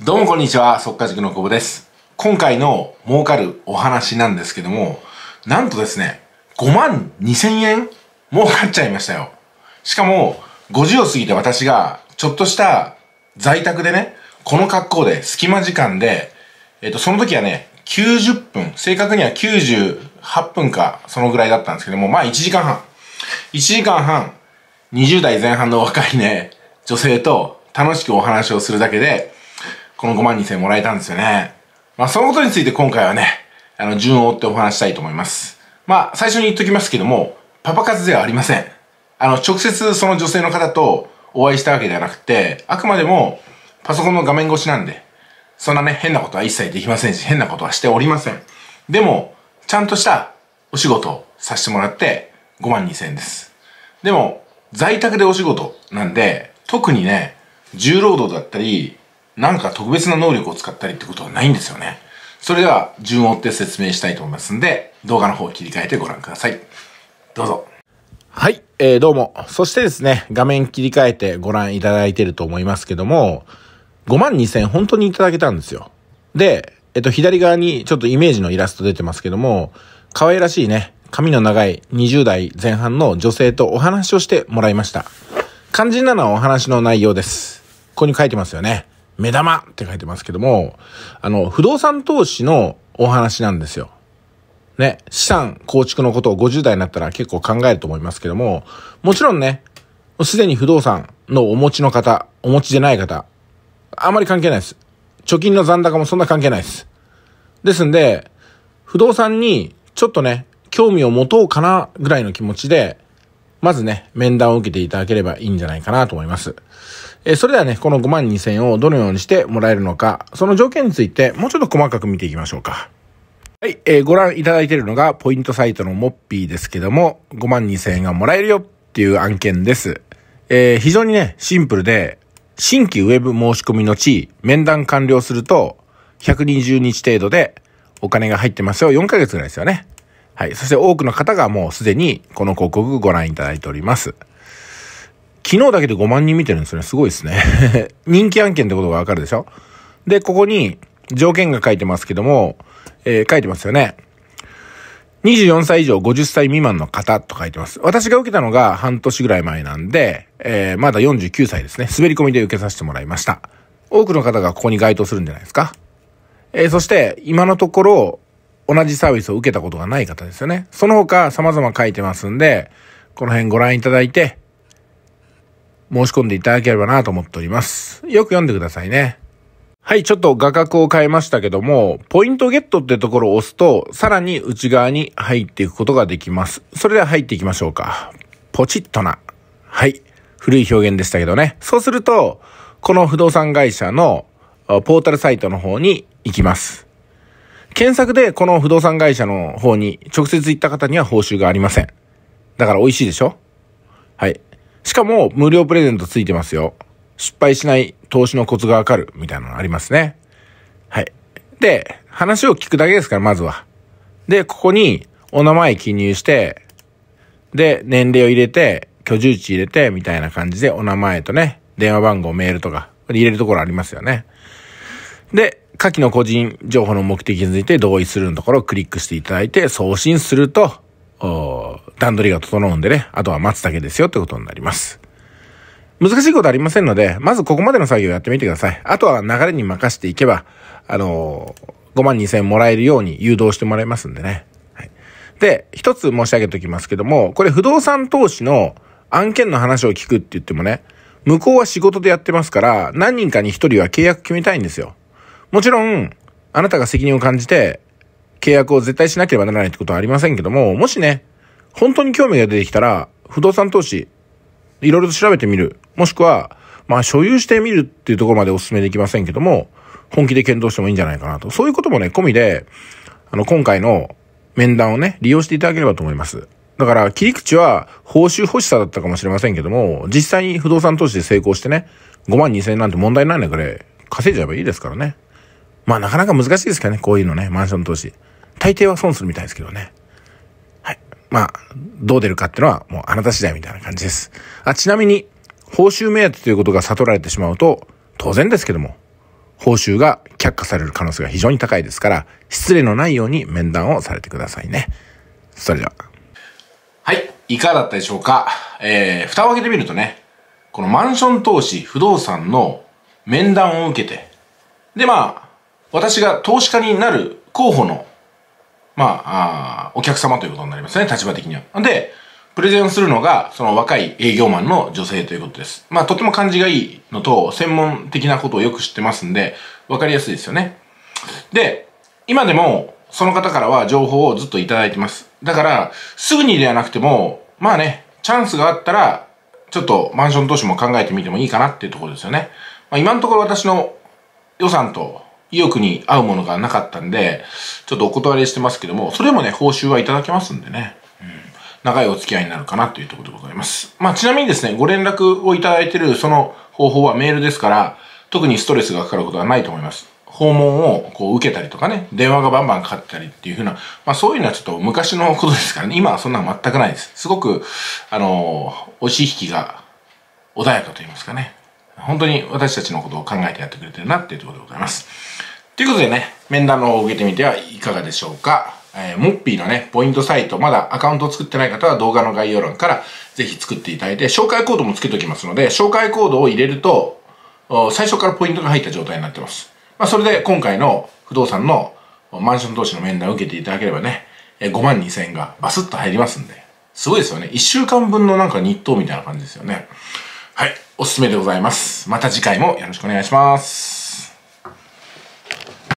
どうもこんにちは、速稼塾の久保です。今回の儲かるお話なんですけども、なんとですね、5万2千円儲かっちゃいましたよ。しかも、50を過ぎて私が、ちょっとした在宅でね、この格好で、隙間時間で、えっと、その時はね、90分、正確には98分か、そのぐらいだったんですけども、まあ1時間半。1時間半、20代前半の若いね、女性と楽しくお話をするだけで、この5万2千もらえたんですよね。まあ、そのことについて今回はね、あの、順を追ってお話したいと思います。まあ、最初に言っときますけども、パパ活ではありません。あの、直接その女性の方とお会いしたわけではなくて、あくまでもパソコンの画面越しなんで、そんなね、変なことは一切できませんし、変なことはしておりません。でも、ちゃんとしたお仕事をさせてもらって5万2千円です。でも、在宅でお仕事なんで、特にね、重労働だったり、なんか特別な能力を使ったりってことはないんですよね。それでは順を追って説明したいと思いますんで、動画の方を切り替えてご覧ください。どうぞ。はい、えー、どうも。そしてですね、画面切り替えてご覧いただいてると思いますけども、5万2000本当にいただけたんですよ。で、えっと、左側にちょっとイメージのイラスト出てますけども、可愛らしいね、髪の長い20代前半の女性とお話をしてもらいました。肝心なのはお話の内容です。ここに書いてますよね。目玉って書いてますけども、あの、不動産投資のお話なんですよ。ね、資産構築のことを50代になったら結構考えると思いますけども、もちろんね、すでに不動産のお持ちの方、お持ちでない方、あまり関係ないです。貯金の残高もそんな関係ないです。ですんで、不動産にちょっとね、興味を持とうかなぐらいの気持ちで、まずね、面談を受けていただければいいんじゃないかなと思います。えー、それではね、この5万2000円をどのようにしてもらえるのか、その条件についてもうちょっと細かく見ていきましょうか。はい、えー、ご覧いただいているのがポイントサイトのモッピーですけども、5万2000円がもらえるよっていう案件です。えー、非常にね、シンプルで、新規ウェブ申し込みの地、面談完了すると、120日程度でお金が入ってますよ。4ヶ月ぐらいですよね。はい。そして多くの方がもうすでにこの広告ご覧いただいております。昨日だけで5万人見てるんですよね。すごいですね。人気案件ってことがわかるでしょで、ここに条件が書いてますけども、えー、書いてますよね。24歳以上50歳未満の方と書いてます。私が受けたのが半年ぐらい前なんで、えー、まだ49歳ですね。滑り込みで受けさせてもらいました。多くの方がここに該当するんじゃないですか。えー、そして、今のところ、同じサービスを受けたことがない方ですよね。その他様々書いてますんで、この辺ご覧いただいて、申し込んでいただければなと思っております。よく読んでくださいね。はい、ちょっと画角を変えましたけども、ポイントゲットってところを押すと、さらに内側に入っていくことができます。それでは入っていきましょうか。ポチッとな。はい。古い表現でしたけどね。そうすると、この不動産会社のポータルサイトの方に行きます。検索でこの不動産会社の方に直接行った方には報酬がありません。だから美味しいでしょはい。しかも無料プレゼントついてますよ。失敗しない投資のコツがわかるみたいなのありますね。はい。で、話を聞くだけですから、まずは。で、ここにお名前記入して、で、年齢を入れて、居住地入れて、みたいな感じでお名前とね、電話番号、メールとか、入れるところありますよね。で、下記の個人情報の目的について同意するのところをクリックしていただいて送信すると、段取りが整うんでね、あとは待つだけですよってことになります。難しいことありませんので、まずここまでの作業をやってみてください。あとは流れに任せていけば、あのー、5万2000円もらえるように誘導してもらえますんでね。はい、で、一つ申し上げておきますけども、これ不動産投資の案件の話を聞くって言ってもね、向こうは仕事でやってますから、何人かに一人は契約決めたいんですよ。もちろん、あなたが責任を感じて、契約を絶対しなければならないってことはありませんけども、もしね、本当に興味が出てきたら、不動産投資、いろいろと調べてみる。もしくは、まあ、所有してみるっていうところまでお勧めできませんけども、本気で検討してもいいんじゃないかなと。そういうこともね、込みで、あの、今回の面談をね、利用していただければと思います。だから、切り口は、報酬欲しさだったかもしれませんけども、実際に不動産投資で成功してね、5万2千円なんて問題ないから、稼いじゃえばいいですからね。まあなかなか難しいですからね、こういうのね、マンション投資。大抵は損するみたいですけどね。はい。まあ、どう出るかっていうのはもうあなた次第みたいな感じです。あ、ちなみに、報酬目当てということが悟られてしまうと、当然ですけども、報酬が却下される可能性が非常に高いですから、失礼のないように面談をされてくださいね。それでは。はい。いかがだったでしょうかえー、蓋を開けてみるとね、このマンション投資、不動産の面談を受けて、で、まあ、私が投資家になる候補の、まあ、あお客様ということになりますね、立場的には。で、プレゼンするのが、その若い営業マンの女性ということです。まあ、とても感じがいいのと、専門的なことをよく知ってますんで、わかりやすいですよね。で、今でも、その方からは情報をずっといただいてます。だから、すぐにではなくても、まあね、チャンスがあったら、ちょっとマンション投資も考えてみてもいいかなっていうところですよね。まあ、今のところ私の予算と意欲に合うものがなかったんで、ちょっとお断りしてますけども、それもね、報酬はいただけますんでね。うん、長いお付き合いになるかなというところでございます。まあ、ちなみにですね、ご連絡をいただいてるその方法はメールですから、特にストレスがかかることはないと思います。訪問をこう受けたりとかね、電話がバンバンかかったりっていうふうな、まあそういうのはちょっと昔のことですからね、今はそんなの全くないです。すごく、あのー、押し引きが穏やかと言いますかね。本当に私たちのことを考えてやってくれてるなっていうところでございます。ということでね、面談の方を受けてみてはいかがでしょうか。えー、モッピーのね、ポイントサイト、まだアカウントを作ってない方は動画の概要欄からぜひ作っていただいて、紹介コードもつけておきますので、紹介コードを入れると、最初からポイントが入った状態になってます。まあ、それで今回の不動産のマンション投資の面談を受けていただければね、5万2000円がバスッと入りますんで、すごいですよね。1週間分のなんか日当みたいな感じですよね。はい、おすすめでございます。また次回もよろしくお願いします。